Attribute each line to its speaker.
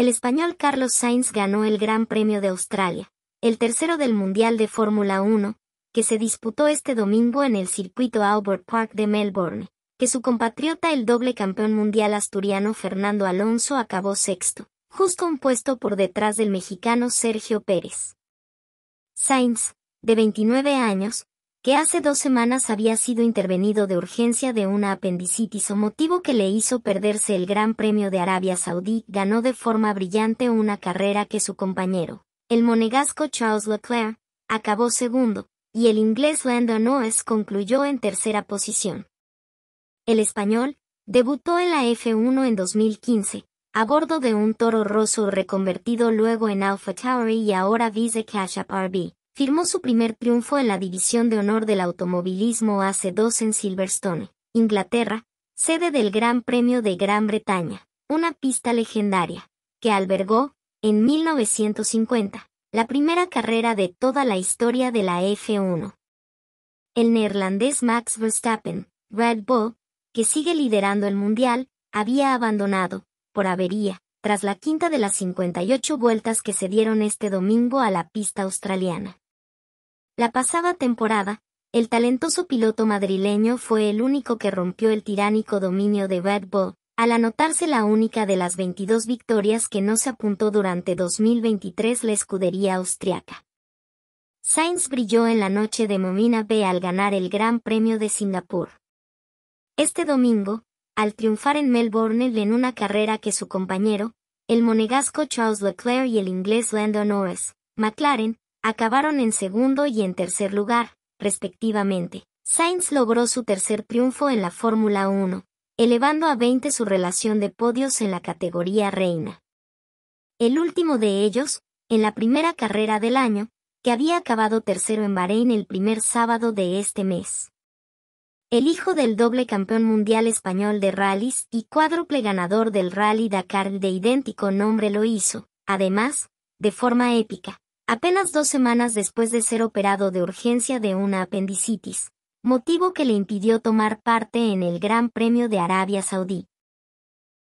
Speaker 1: El español Carlos Sainz ganó el Gran Premio de Australia, el tercero del Mundial de Fórmula 1, que se disputó este domingo en el circuito Albert Park de Melbourne, que su compatriota el doble campeón mundial asturiano Fernando Alonso acabó sexto, justo un puesto por detrás del mexicano Sergio Pérez. Sainz, de 29 años, que hace dos semanas había sido intervenido de urgencia de una apendicitis o motivo que le hizo perderse el Gran Premio de Arabia Saudí, ganó de forma brillante una carrera que su compañero, el monegasco Charles Leclerc, acabó segundo, y el inglés Lando Norris concluyó en tercera posición. El español, debutó en la F1 en 2015, a bordo de un Toro roso reconvertido luego en Alpha Tower y ahora Visa Cash App RB. Firmó su primer triunfo en la División de Honor del Automovilismo AC2 en Silverstone, Inglaterra, sede del Gran Premio de Gran Bretaña, una pista legendaria, que albergó, en 1950, la primera carrera de toda la historia de la F1. El neerlandés Max Verstappen, Red Bull, que sigue liderando el Mundial, había abandonado, por avería, tras la quinta de las 58 vueltas que se dieron este domingo a la pista australiana. La pasada temporada, el talentoso piloto madrileño fue el único que rompió el tiránico dominio de Red Bull, al anotarse la única de las 22 victorias que no se apuntó durante 2023 la escudería austriaca. Sainz brilló en la noche de Momina B al ganar el Gran Premio de Singapur. Este domingo, al triunfar en Melbourne en una carrera que su compañero, el monegasco Charles Leclerc y el inglés Lando Norris, McLaren, acabaron en segundo y en tercer lugar, respectivamente. Sainz logró su tercer triunfo en la Fórmula 1, elevando a 20 su relación de podios en la categoría reina. El último de ellos, en la primera carrera del año, que había acabado tercero en Bahrein el primer sábado de este mes el hijo del doble campeón mundial español de rallies y cuádruple ganador del Rally Dakar de idéntico nombre lo hizo, además, de forma épica, apenas dos semanas después de ser operado de urgencia de una apendicitis, motivo que le impidió tomar parte en el Gran Premio de Arabia Saudí,